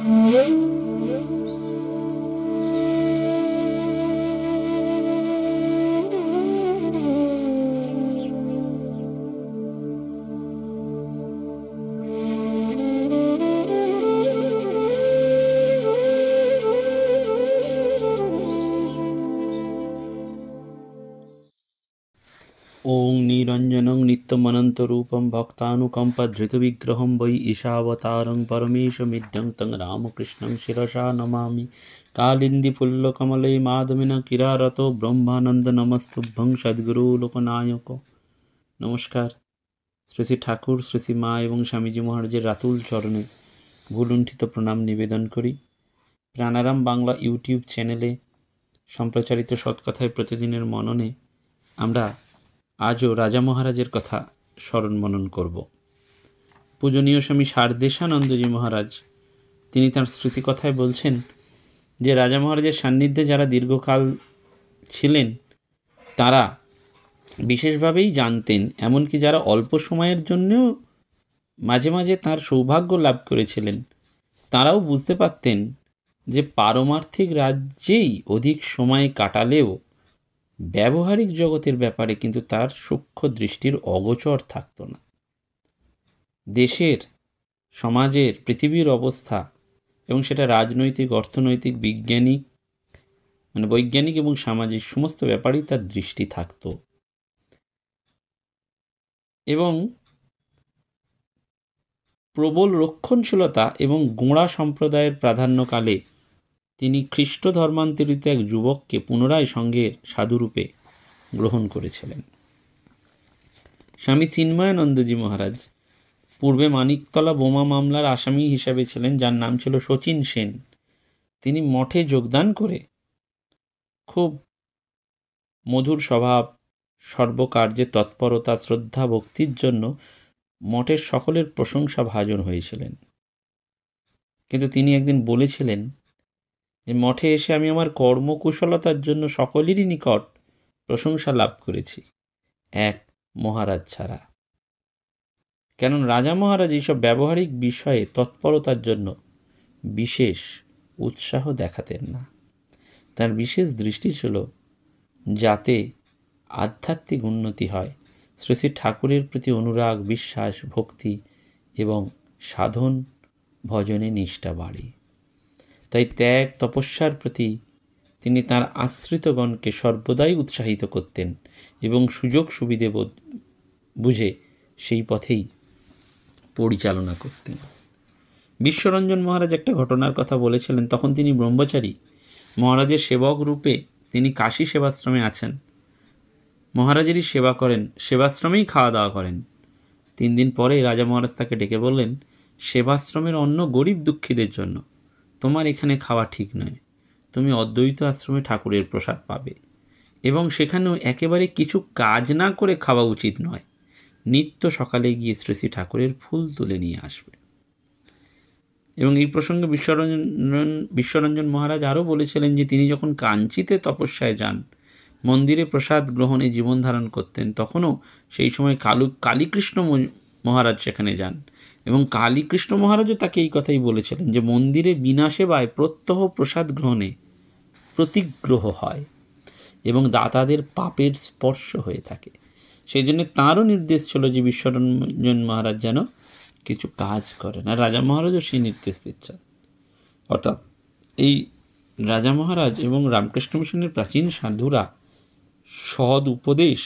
Mm-hmm. চিত্তমনন্তরূপম ধৃতবিগ্রহম বৈ ঈশাবতারং পরমেশমিদ্যং তং রামকৃষ্ণং শিরসা নমামি ফুল্লকমলে মাধমিন কিরারত ব্রহ্মানন্দ নমস্তুভ্যং সদ্গুরু লোকনায়ক নমস্কার শ্রী শ্রী ঠাকুর শ্রী শ্রী মা এবং স্বামীজি মহারাজের রাতুল চরণে ভুলুণ্ঠিত প্রণাম নিবেদন করি প্রাণারাম বাংলা ইউটিউব চ্যানেলে সম্প্রচারিত সৎকথায় প্রতিদিনের মননে আমরা আজও রাজা মহারাজের কথা স্মরণ মনন করব পূজনীয় স্বামী সারদেশানন্দজি মহারাজ তিনি তাঁর স্মৃতিকথায় বলছেন যে রাজা মহারাজের সান্নিধ্যে যারা দীর্ঘকাল ছিলেন তারা বিশেষভাবেই জানতেন এমনকি যারা অল্প সময়ের জন্যেও মাঝে মাঝে তার সৌভাগ্য লাভ করেছিলেন তারাও বুঝতে পারতেন যে পারমার্থিক রাজ্যেই অধিক সময় কাটালেও ব্যবহারিক জগতের ব্যাপারে কিন্তু তার সূক্ষ্ম দৃষ্টির অগোচর থাকত না দেশের সমাজের পৃথিবীর অবস্থা এবং সেটা রাজনৈতিক অর্থনৈতিক বিজ্ঞানিক মানে বৈজ্ঞানিক এবং সামাজিক সমস্ত ব্যাপারেই তার দৃষ্টি থাকত এবং প্রবল রক্ষণশীলতা এবং গোঁড়া সম্প্রদায়ের প্রাধান্যকালে তিনি খ্রিস্ট ধর্মান্তরিত এক যুবককে পুনরায় সঙ্গে সাধুরূপে গ্রহণ করেছিলেন স্বামী চিন্ময়ানন্দজি মহারাজ পূর্বে মানিকতলা বোমা মামলার আসামি হিসাবে ছিলেন যার নাম ছিল শচীন সেন তিনি মঠে যোগদান করে খুব মধুর স্বভাব সর্বকার্যে তৎপরতা শ্রদ্ধা ভক্তির জন্য মঠের সকলের প্রশংসা ভাজন হয়েছিলেন কিন্তু তিনি একদিন বলেছিলেন যে মঠে এসে আমি আমার কর্মকুশলতার জন্য সকলেরই নিকট প্রশংসা লাভ করেছি এক মহারাজ ছাড়া কেন রাজা মহারাজ এইসব ব্যবহারিক বিষয়ে তৎপরতার জন্য বিশেষ উৎসাহ দেখাতেন না তার বিশেষ দৃষ্টি ছিল যাতে আধ্যাত্মিক উন্নতি হয় শ্রী শ্রী ঠাকুরের প্রতি অনুরাগ বিশ্বাস ভক্তি এবং সাধন ভজনে নিষ্ঠা বাড়ে তাই ত্যাগ তপস্যার প্রতি তিনি তার আশ্রিতগণকে সর্বদাই উৎসাহিত করতেন এবং সুযোগ সুবিধে বুঝে সেই পথেই পরিচালনা করতেন বিশ্বরঞ্জন মহারাজ একটা ঘটনার কথা বলেছিলেন তখন তিনি ব্রহ্মচারী মহারাজের সেবক রূপে তিনি কাশী সেবাশ্রমে আছেন মহারাজেরই সেবা করেন সেবাশ্রমেই খাওয়া দাওয়া করেন তিন দিন পরে রাজা মহারাজ তাকে ডেকে বললেন সেবাশ্রমের অন্য গরিব দুঃখীদের জন্য তোমার এখানে খাওয়া ঠিক নয় তুমি অদ্বৈত আশ্রমে ঠাকুরের প্রসাদ পাবে এবং সেখানেও একেবারে কিছু কাজ না করে খাওয়া উচিত নয় নিত্য সকালে গিয়ে শ্রী ঠাকুরের ফুল তুলে নিয়ে আসবে এবং এই প্রসঙ্গে বিশ্বরঞ্জন বিশ্বরঞ্জন মহারাজ আরও বলেছিলেন যে তিনি যখন কাঞ্চিতে তপস্যায় যান মন্দিরে প্রসাদ গ্রহণে জীবন ধারণ করতেন তখনও সেই সময় কালু কালীকৃষ্ণ মহারাজ সেখানে যান এবং কালীকৃষ্ণ মহারাজও তাকে এই কথাই বলেছিলেন যে মন্দিরে বিনা সেবায় প্রত্যহ প্রসাদ গ্রহণে প্রতিগ্রহ হয় এবং দাতাদের পাপের স্পর্শ হয়ে থাকে সেই জন্য তাঁরও নির্দেশ ছিল যে বিশ্বরঞ্জন মহারাজ যেন কিছু কাজ করেন আর রাজা মহারাজও সেই নির্দেশ দিচ্ছেন অর্থাৎ এই রাজা মহারাজ এবং রামকৃষ্ণ মিশনের প্রাচীন সাধুরা সদ উপদেশ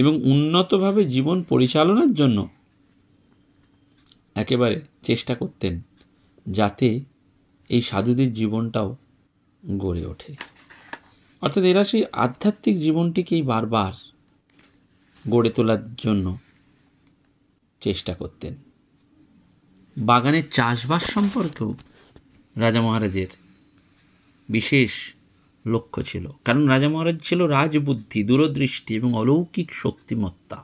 এবং উন্নতভাবে জীবন পরিচালনার জন্য একেবারে চেষ্টা করতেন যাতে এই সাধুদের জীবনটাও গড়ে ওঠে অর্থাৎ এরা সেই আধ্যাত্মিক জীবনটিকেই বারবার গড়ে তোলার জন্য চেষ্টা করতেন বাগানের চাষবাস সম্পর্কেও রাজা মহারাজের বিশেষ লক্ষ্য ছিল কারণ রাজা মহারাজ ছিল রাজবুদ্ধি দূরদৃষ্টি এবং অলৌকিক শক্তিমত্তা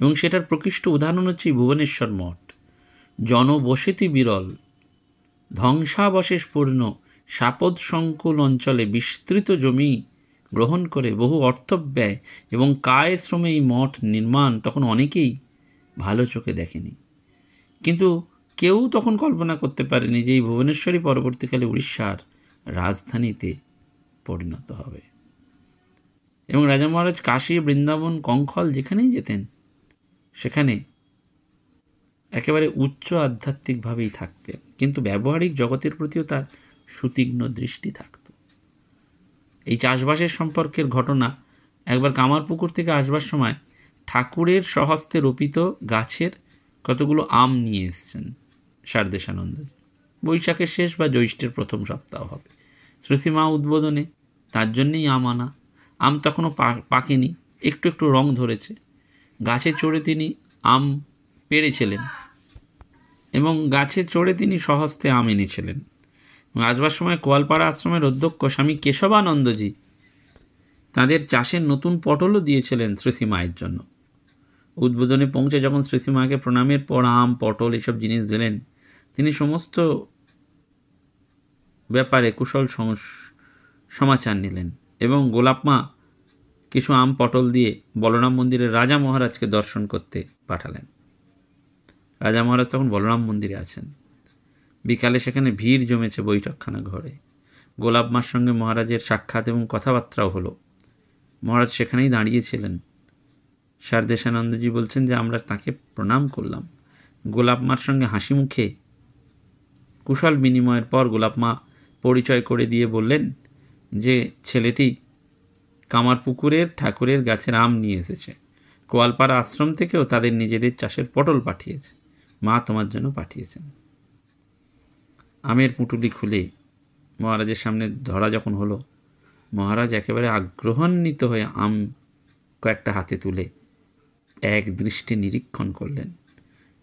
এবং সেটার প্রকৃষ্ট উদাহরণ হচ্ছে ভুবনেশ্বর মঠ জনবসতি বিরল ধ্বংসাবশেষপূর্ণ সাপদ সংকুল অঞ্চলে বিস্তৃত জমি গ্রহণ করে বহু অর্থ ব্যয় এবং কায় শ্রমে এই মঠ নির্মাণ তখন অনেকেই ভালো চোখে দেখেনি কিন্তু কেউ তখন কল্পনা করতে পারেনি যে এই ভুবনেশ্বরী পরবর্তীকালে উড়িষ্যার রাজধানীতে পরিণত হবে এবং রাজা মহারাজ কাশী বৃন্দাবন কঙ্খল যেখানেই যেতেন সেখানে একেবারে উচ্চ আধ্যাত্মিকভাবেই থাকতেন কিন্তু ব্যবহারিক জগতের প্রতিও তার সুতীক্ষ্ণ দৃষ্টি থাকত এই চাষবাসের সম্পর্কের ঘটনা একবার কামারপুকুর থেকে আসবার সময় ঠাকুরের সহস্তে রোপিত গাছের কতগুলো আম নিয়ে এসছেন সারদেশানন্দজি বৈশাখের শেষ বা জ্যৈষ্ঠের প্রথম সপ্তাহ হবে মা উদ্বোধনে তার জন্যেই আম আনা আম তখনও পাকেনি একটু একটু রং ধরেছে গাছে চড়ে তিনি আম পেরেছিলেন এবং গাছে চড়ে তিনি সহস্তে আম এনেছিলেন আসবার সময় কোয়ালপাড়া আশ্রমের অধ্যক্ষ স্বামী কেশবানন্দজি তাদের চাষের নতুন পটলও দিয়েছিলেন শ্রীসীমায়ের জন্য উদ্বোধনে পৌঁছে যখন শ্রীসীমাকে প্রণামের পর আম পটল এসব জিনিস দিলেন তিনি সমস্ত ব্যাপারে কুশল সমাচার নিলেন এবং গোলাপমা কিছু আম পটল দিয়ে বলরাম মন্দিরের রাজা মহারাজকে দর্শন করতে পাঠালেন রাজা মহারাজ তখন বলরাম মন্দিরে আছেন বিকালে সেখানে ভিড় জমেছে বৈঠকখানা ঘরে গোলাপ মার সঙ্গে মহারাজের সাক্ষাৎ এবং কথাবার্তাও হলো মহারাজ সেখানেই দাঁড়িয়েছিলেন সারদেশানন্দজি বলছেন যে আমরা তাকে প্রণাম করলাম গোলাপ মার সঙ্গে হাসি মুখে কুশল বিনিময়ের পর গোলাপ মা পরিচয় করে দিয়ে বললেন যে ছেলেটি কামার পুকুরের ঠাকুরের গাছের আম নিয়ে এসেছে গোয়ালপাড়া আশ্রম থেকেও তাদের নিজেদের চাষের পটল পাঠিয়েছে মা তোমার জন্য পাঠিয়েছেন আমের পুঁটুলি খুলে মহারাজের সামনে ধরা যখন হলো মহারাজ একেবারে আগ্রহান্বিত হয়ে আম কয়েকটা হাতে তুলে এক দৃষ্টি নিরীক্ষণ করলেন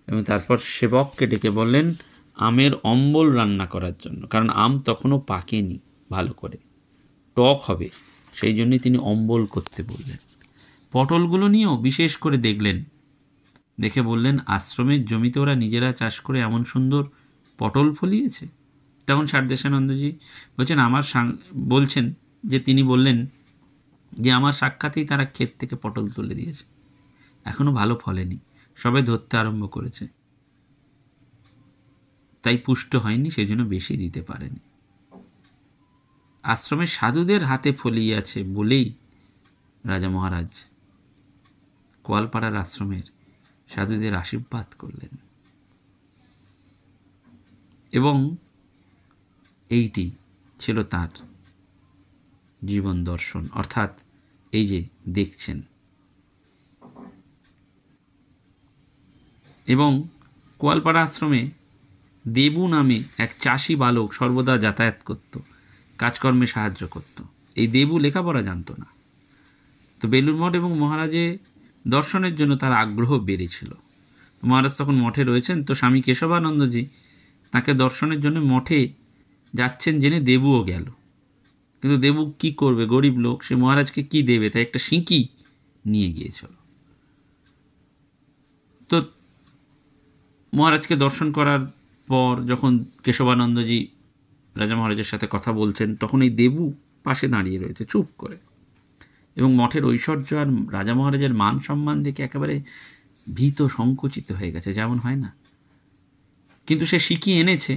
এবং তারপর সেবককে ডেকে বললেন আমের অম্বল রান্না করার জন্য কারণ আম তখনও পাকেনি ভালো করে টক হবে সেই জন্যই তিনি অম্বল করতে বললেন পটলগুলো নিয়েও বিশেষ করে দেখলেন দেখে বললেন আশ্রমের জমিতে ওরা নিজেরা চাষ করে এমন সুন্দর পটল ফলিয়েছে তখন সারদেশানন্দজি বলছেন আমার বলছেন যে তিনি বললেন যে আমার সাক্ষাতেই তারা ক্ষেত থেকে পটল তুলে দিয়েছে এখনও ভালো ফলেনি সবে ধরতে আরম্ভ করেছে তাই পুষ্ট হয়নি সেই জন্য বেশি দিতে পারেনি আশ্রমের সাধুদের হাতে ফলিয়াছে বলেই রাজা মহারাজ কোয়ালপাড়ার আশ্রমের সাধুদের আশীর্বাদ করলেন এবং এইটি ছিল তার জীবন দর্শন অর্থাৎ এই যে দেখছেন এবং কোয়ালপাড়া আশ্রমে দেবু নামে এক চাষি বালক সর্বদা যাতায়াত করত কাজকর্মে সাহায্য করত এই দেবু লেখাপড়া জানত না তো বেলুর মঠ এবং মহারাজে দর্শনের জন্য তার আগ্রহ বেড়েছিল মহারাজ তখন মঠে রয়েছেন তো স্বামী কেশবানন্দজি তাকে দর্শনের জন্য মঠে যাচ্ছেন জেনে দেবুও গেল কিন্তু দেবু কি করবে গরিব লোক সে মহারাজকে কি দেবে তাই একটা সিঁকি নিয়ে গিয়েছিল তো মহারাজকে দর্শন করার পর যখন কেশবানন্দজি রাজা মহারাজের সাথে কথা বলছেন তখন এই দেবু পাশে দাঁড়িয়ে রয়েছে চুপ করে এবং মঠের ঐশ্বর্য আর রাজা মহারাজের মান সম্মান দেখে একেবারে ভীত সংকুচিত হয়ে গেছে যেমন হয় না কিন্তু সে সিকি এনেছে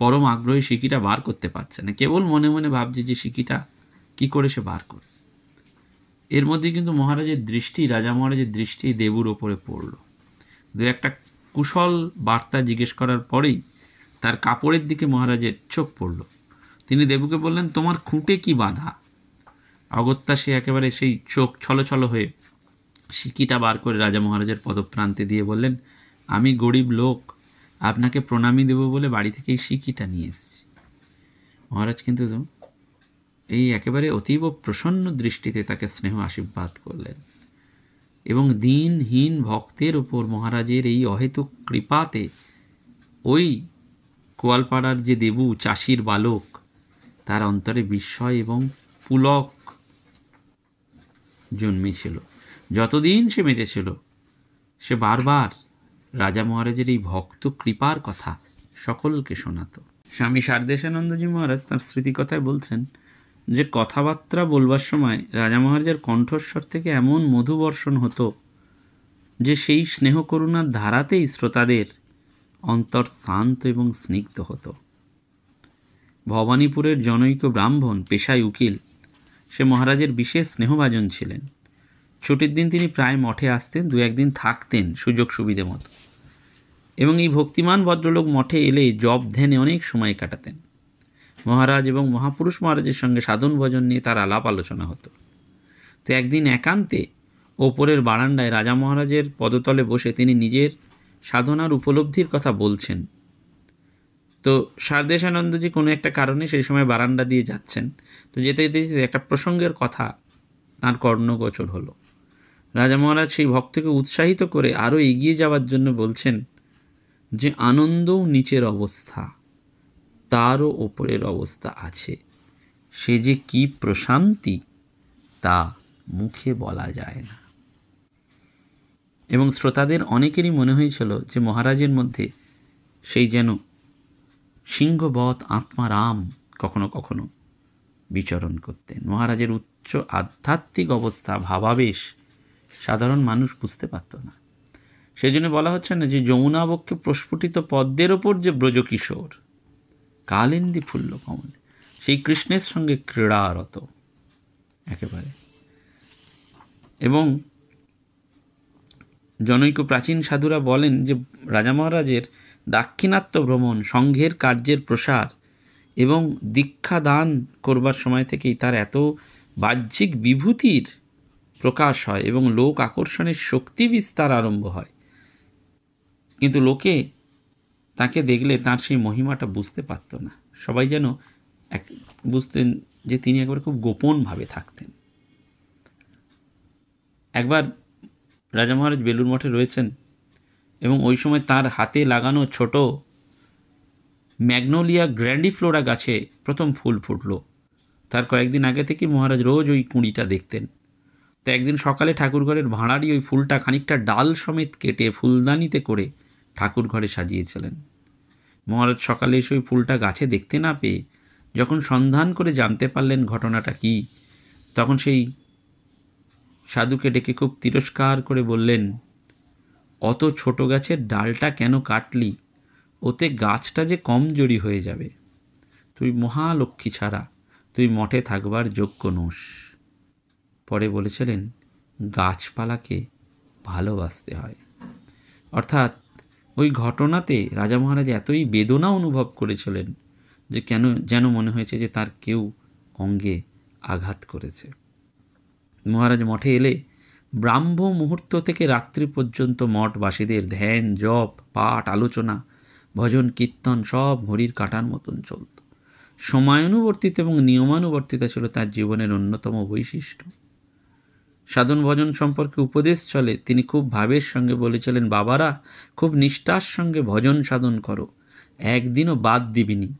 পরম আগ্রহে সিকিটা বার করতে পারছে না কেবল মনে মনে ভাবছে যে সিকিটা কি করে সে বার করে এর মধ্যে কিন্তু মহারাজের দৃষ্টি রাজা মহারাজের দৃষ্টি দেবুর ওপরে পড়ল দু একটা কুশল বার্তা জিজ্ঞেস করার পরেই তার কাপড়ের দিকে মহারাজের চোখ পড়ল তিনি দেবুকে বললেন তোমার খুঁটে কি বাধা অগত্যা সে একেবারে সেই চোখ ছলছল হয়ে সিকিটা বার করে রাজা মহারাজের পদপ্রান্তে দিয়ে বললেন আমি গরিব লোক আপনাকে প্রণামী দেব বলে বাড়ি থেকে এই সিকিটা নিয়ে এসেছি মহারাজ কিন্তু এই একেবারে অতীব প্রসন্ন দৃষ্টিতে তাকে স্নেহ আশীর্বাদ করলেন এবং দিনহীন ভক্তের উপর মহারাজের এই অহেতুক কৃপাতে ওই কোয়ালপাড়ার যে দেবু চাষির বালক তার অন্তরে বিস্ময় এবং পুলক জন্মেছিল যতদিন সে মেতেছিল সে বারবার রাজা মহারাজের এই ভক্ত কৃপার কথা সকলকে শোনাত স্বামী সারদেশানন্দজি মহারাজ তার স্মৃতিকথায় বলছেন যে কথাবার্তা বলবার সময় রাজা মহারাজের কণ্ঠস্বর থেকে এমন মধু বর্ষণ হতো যে সেই স্নেহ করুণার ধারাতেই শ্রোতাদের অন্তর শান্ত এবং স্নিগ্ধ হতো ভবানীপুরের জনৈক ব্রাহ্মণ পেশায় উকিল সে মহারাজের বিশেষ স্নেহভাজন ছিলেন ছুটির দিন তিনি প্রায় মঠে আসতেন দু একদিন থাকতেন সুযোগ সুবিধে মতো এবং এই ভক্তিমান ভদ্রলোক মঠে এলে জব ধ্যানে অনেক সময় কাটাতেন মহারাজ এবং মহাপুরুষ মহারাজের সঙ্গে সাধন ভজন নিয়ে তার আলাপ আলোচনা হতো তো একদিন একান্তে ওপরের বারান্দায় রাজা মহারাজের পদতলে বসে তিনি নিজের সাধনার উপলব্ধির কথা বলছেন তো সারদেশানন্দজি কোনো একটা কারণে সেই সময় বারান্দা দিয়ে যাচ্ছেন তো যেতে যেতে একটা প্রসঙ্গের কথা তার কর্ণগোচর হলো রাজা মহারাজ সেই ভক্তকে উৎসাহিত করে আরও এগিয়ে যাওয়ার জন্য বলছেন যে আনন্দও নিচের অবস্থা তারও ওপরের অবস্থা আছে সে যে কি প্রশান্তি তা মুখে বলা যায় না এবং শ্রোতাদের অনেকেরই মনে হয়েছিল যে মহারাজের মধ্যে সেই যেন সিংহবৎ আত্মারাম কখনো কখনো বিচরণ করতেন মহারাজের উচ্চ আধ্যাত্মিক অবস্থা ভাবাবেশ সাধারণ মানুষ বুঝতে পারত না সেই জন্য বলা হচ্ছে না যে যমুনাবক্ষে প্রস্ফুটিত পদ্মের ওপর যে ব্রজকিশোর কালেন্দি ফুল্ল কমল সেই কৃষ্ণের সঙ্গে ক্রীড়ারত একেবারে এবং জনৈক প্রাচীন সাধুরা বলেন যে রাজা মহারাজের দাক্ষিণাত্য ভ্রমণ সংঘের কার্যের প্রসার এবং দীক্ষা দান করবার সময় থেকেই তার এত বাহ্যিক বিভূতির প্রকাশ হয় এবং লোক আকর্ষণের শক্তি বিস্তার আরম্ভ হয় কিন্তু লোকে তাকে দেখলে তার সেই মহিমাটা বুঝতে পারত না সবাই যেন এক বুঝতেন যে তিনি একবার খুব গোপনভাবে থাকতেন একবার রাজা মহারাজ বেলুর মঠে রয়েছেন এবং ওই সময় তার হাতে লাগানো ছোট ম্যাগনোলিয়া গ্র্যান্ডিফ্লোরা গাছে প্রথম ফুল ফুটল তার কয়েকদিন আগে থেকে মহারাজ রোজ ওই কুঁড়িটা দেখতেন তো একদিন সকালে ঠাকুরঘরের ভাঁড়ারই ওই ফুলটা খানিকটা ডাল সমেত কেটে ফুলদানিতে করে ঠাকুর ঘরে সাজিয়েছিলেন মহারাজ সকালে এসে ওই ফুলটা গাছে দেখতে না পেয়ে যখন সন্ধান করে জানতে পারলেন ঘটনাটা কি তখন সেই সাধুকে ডেকে খুব তিরস্কার করে বললেন অত ছোট গাছের ডালটা কেন কাটলি ওতে গাছটা যে কমজোরি হয়ে যাবে তুই মহালক্ষ্মী ছাড়া তুই মঠে থাকবার যোগ্য নোস পরে বলেছিলেন গাছপালাকে ভালোবাসতে হয় অর্থাৎ ওই ঘটনাতে রাজা মহারাজ এতই বেদনা অনুভব করেছিলেন যে কেন যেন মনে হয়েছে যে তার কেউ অঙ্গে আঘাত করেছে মহারাজ মঠে এলে ব্রাহ্ম মুহূর্ত থেকে রাত্রি পর্যন্ত মঠবাসীদের ধ্যান জপ পাঠ আলোচনা ভজন কীর্তন সব ঘড়ির কাটার মতন চলত সময়ানুবর্তিত এবং নিয়মানুবর্তিতা ছিল তার জীবনের অন্যতম বৈশিষ্ট্য সাধন ভজন সম্পর্কে উপদেশ চলে তিনি খুব ভাবের সঙ্গে বলেছিলেন বাবারা খুব নিষ্ঠার সঙ্গে ভজন সাধন করো একদিনও বাদ দিবিনি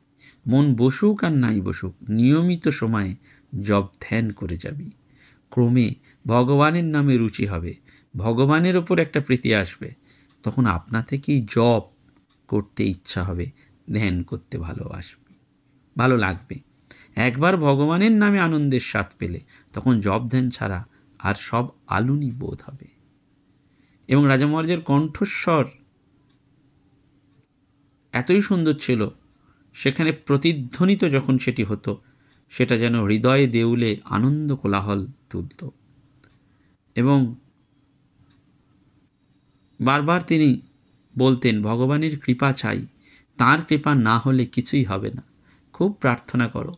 মন বসুক আর নাই বসুক নিয়মিত সময়ে জব ধ্যান করে যাবি ক্রমে ভগবানের নামে রুচি হবে ভগবানের ওপর একটা প্রীতি আসবে তখন আপনা থেকেই জব করতে ইচ্ছা হবে ধ্যান করতে ভালোবাসবে ভালো লাগবে একবার ভগবানের নামে আনন্দের স্বাদ পেলে তখন জব ধ্যান ছাড়া আর সব আলুনি বোধ হবে এবং রাজা মহারাজের কণ্ঠস্বর এতই সুন্দর ছিল সেখানে প্রতিধ্বনিত যখন সেটি হতো সেটা যেন হৃদয়ে দেউলে আনন্দ কোলাহল তুলত এবং বারবার তিনি বলতেন ভগবানের কৃপা চাই তার কৃপা না হলে কিছুই হবে না খুব প্রার্থনা করো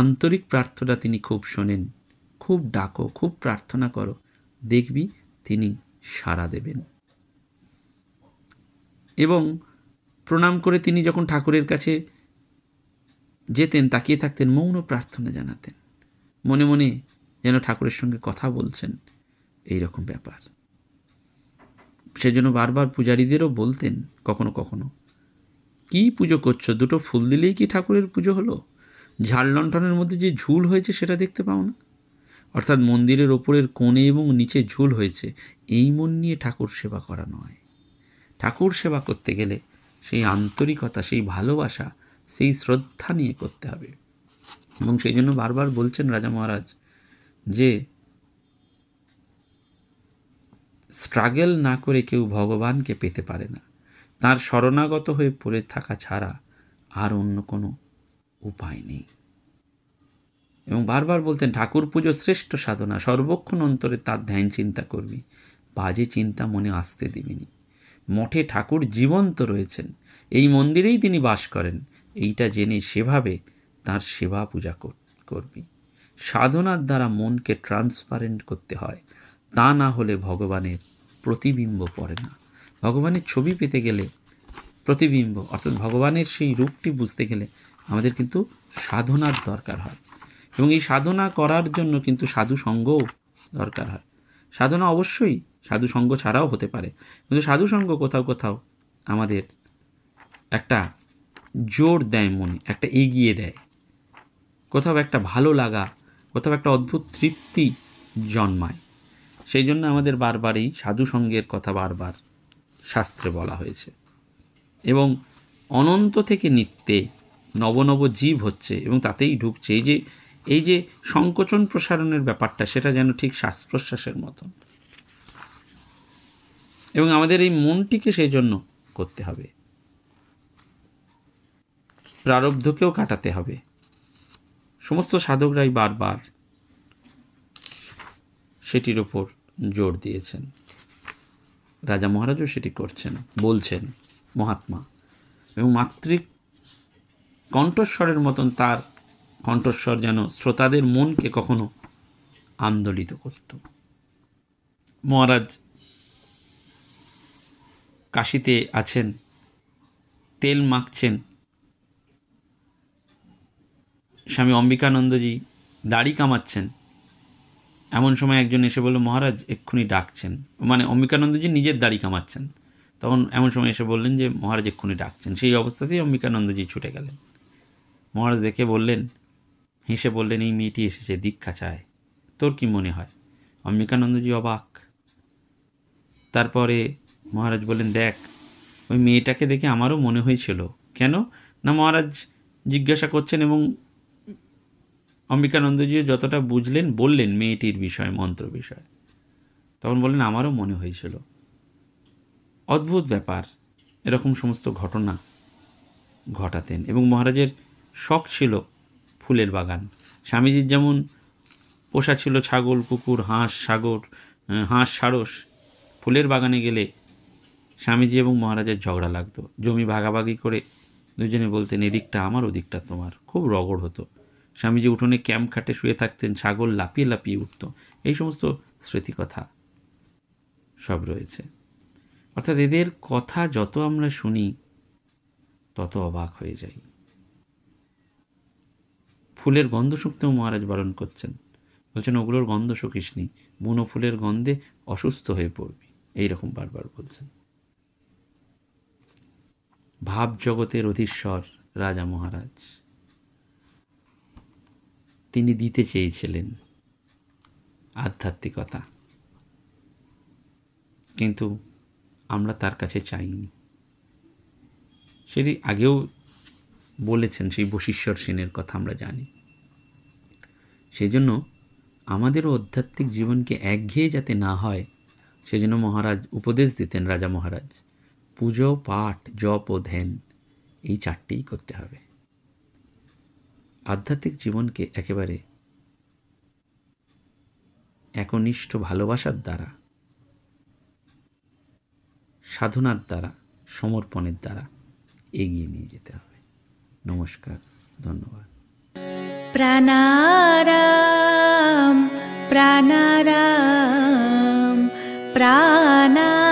আন্তরিক প্রার্থনা তিনি খুব শোনেন খুব ডাকো খুব প্রার্থনা করো দেখবি তিনি সাড়া দেবেন এবং প্রণাম করে তিনি যখন ঠাকুরের কাছে যেতেন তাকিয়ে থাকতেন মৌন প্রার্থনা জানাতেন মনে মনে যেন ঠাকুরের সঙ্গে কথা বলছেন এই রকম ব্যাপার সেজন্য বারবার পূজারীদেরও বলতেন কখনো কখনো কি পুজো করছো দুটো ফুল দিলেই কি ঠাকুরের পুজো হলো ঝাড় লণ্ঠনের মধ্যে যে ঝুল হয়েছে সেটা দেখতে পাও না অর্থাৎ মন্দিরের ওপরের কোণে এবং নিচে ঝুল হয়েছে এই মন নিয়ে ঠাকুর সেবা করা নয় ঠাকুর সেবা করতে গেলে সেই আন্তরিকতা সেই ভালোবাসা সেই শ্রদ্ধা নিয়ে করতে হবে এবং সেই জন্য বারবার বলছেন রাজা মহারাজ যে স্ট্রাগল না করে কেউ ভগবানকে পেতে পারে না তার শরণাগত হয়ে পড়ে থাকা ছাড়া আর অন্য কোনো উপায় নেই এবং বারবার বলতেন ঠাকুর পুজো শ্রেষ্ঠ সাধনা সর্বক্ষণ অন্তরে তার ধ্যান চিন্তা করবি বাজে চিন্তা মনে আসতে দিবিনি মঠে ঠাকুর জীবন্ত রয়েছেন এই মন্দিরেই তিনি বাস করেন এইটা জেনে সেভাবে তার সেবা পূজা করবি সাধনার দ্বারা মনকে ট্রান্সপারেন্ট করতে হয় তা না হলে ভগবানের প্রতিবিম্ব পড়ে না ভগবানের ছবি পেতে গেলে প্রতিবিম্ব অর্থাৎ ভগবানের সেই রূপটি বুঝতে গেলে আমাদের কিন্তু সাধনার দরকার হয় এবং এই সাধনা করার জন্য কিন্তু সাধু সঙ্গ দরকার হয় সাধনা অবশ্যই সাধু সঙ্গ ছাড়াও হতে পারে কিন্তু সাধু সঙ্গ কোথাও কোথাও আমাদের একটা জোর দেয় মনে একটা এগিয়ে দেয় কোথাও একটা ভালো লাগা কোথাও একটা অদ্ভুত তৃপ্তি জন্মায় সেই জন্য আমাদের বারবারই সাধু সঙ্গের কথা বারবার শাস্ত্রে বলা হয়েছে এবং অনন্ত থেকে নিত্যে নবনব জীব হচ্ছে এবং তাতেই ঢুকছে এই যে এই যে সংকোচন প্রসারণের ব্যাপারটা সেটা যেন ঠিক শ্বাস প্রশ্বাসের মতন এবং আমাদের এই মনটিকে সেই জন্য করতে হবে প্রারব্ধকেও কাটাতে হবে সমস্ত সাধকরাই বারবার সেটির ওপর জোর দিয়েছেন রাজা মহারাজও সেটি করছেন বলছেন মহাত্মা এবং মাতৃক কণ্ঠস্বরের মতন তার কণ্ঠস্বর যেন শ্রোতাদের মনকে কখনো আন্দোলিত করত মহারাজ কাশিতে আছেন তেল মাখছেন স্বামী অম্বিকানন্দজি দাড়ি কামাচ্ছেন এমন সময় একজন এসে বলল মহারাজ এক্ষুনি ডাকছেন মানে অম্বিকানন্দজি নিজের দাড়ি কামাচ্ছেন তখন এমন সময় এসে বললেন যে মহারাজ এক্ষুনি ডাকছেন সেই অবস্থাতেই অম্বিকানন্দজি ছুটে গেলেন মহারাজ দেখে বললেন হেসে বললেন এই মেয়েটি এসেছে দীক্ষা চায় তোর কি মনে হয় অম্বিকানন্দজি অবাক তারপরে মহারাজ বললেন দেখ ওই মেয়েটাকে দেখে আমারও মনে হয়েছিল কেন না মহারাজ জিজ্ঞাসা করছেন এবং অম্বিকানন্দজিও যতটা বুঝলেন বললেন মেয়েটির বিষয় মন্ত্র বিষয় তখন বললেন আমারও মনে হয়েছিল অদ্ভুত ব্যাপার এরকম সমস্ত ঘটনা ঘটাতেন এবং মহারাজের শখ ছিল ফুলের বাগান স্বামীজির যেমন পোষা ছিল ছাগল কুকুর হাঁস সাগর হাঁস সারস ফুলের বাগানে গেলে স্বামীজি এবং মহারাজের ঝগড়া লাগতো জমি ভাগাভাগি করে দুজনে বলতেন এদিকটা আমার ওদিকটা তোমার খুব রগড় হতো স্বামীজি উঠোনে ক্যাম্প খাটে শুয়ে থাকতেন ছাগল লাপিয়ে লাপিয়ে উঠত এই সমস্ত স্মৃতিকথা সব রয়েছে অর্থাৎ এদের কথা যত আমরা শুনি তত অবাক হয়ে যাই ফুলের গন্ধ শুকতেও মহারাজ বারণ করছেন বলছেন ওগুলোর গন্ধ নি বুনো ফুলের গন্ধে অসুস্থ হয়ে পড়বি এইরকম বারবার বলছেন ভাব জগতের অধীশ্বর রাজা মহারাজ তিনি দিতে চেয়েছিলেন আধ্যাত্মিকতা কিন্তু আমরা তার কাছে চাইনি সেটি আগেও বলেছেন সেই বশিশ্বর সেনের কথা আমরা জানি সেজন্য আমাদেরও আধ্যাত্মিক জীবনকে একঘেয়ে যাতে না হয় সেজন্য মহারাজ উপদেশ দিতেন রাজা মহারাজ পুজো পাঠ জপ ও ধ্যান এই চারটেই করতে হবে আধ্যাত্মিক জীবনকে একেবারে একনিষ্ঠ ভালোবাসার দ্বারা সাধনার দ্বারা সমর্পণের দ্বারা এগিয়ে নিয়ে যেতে হবে নমস্কার ধন্যবাদ প্রাণারাম প্রাণারাম প্রাণা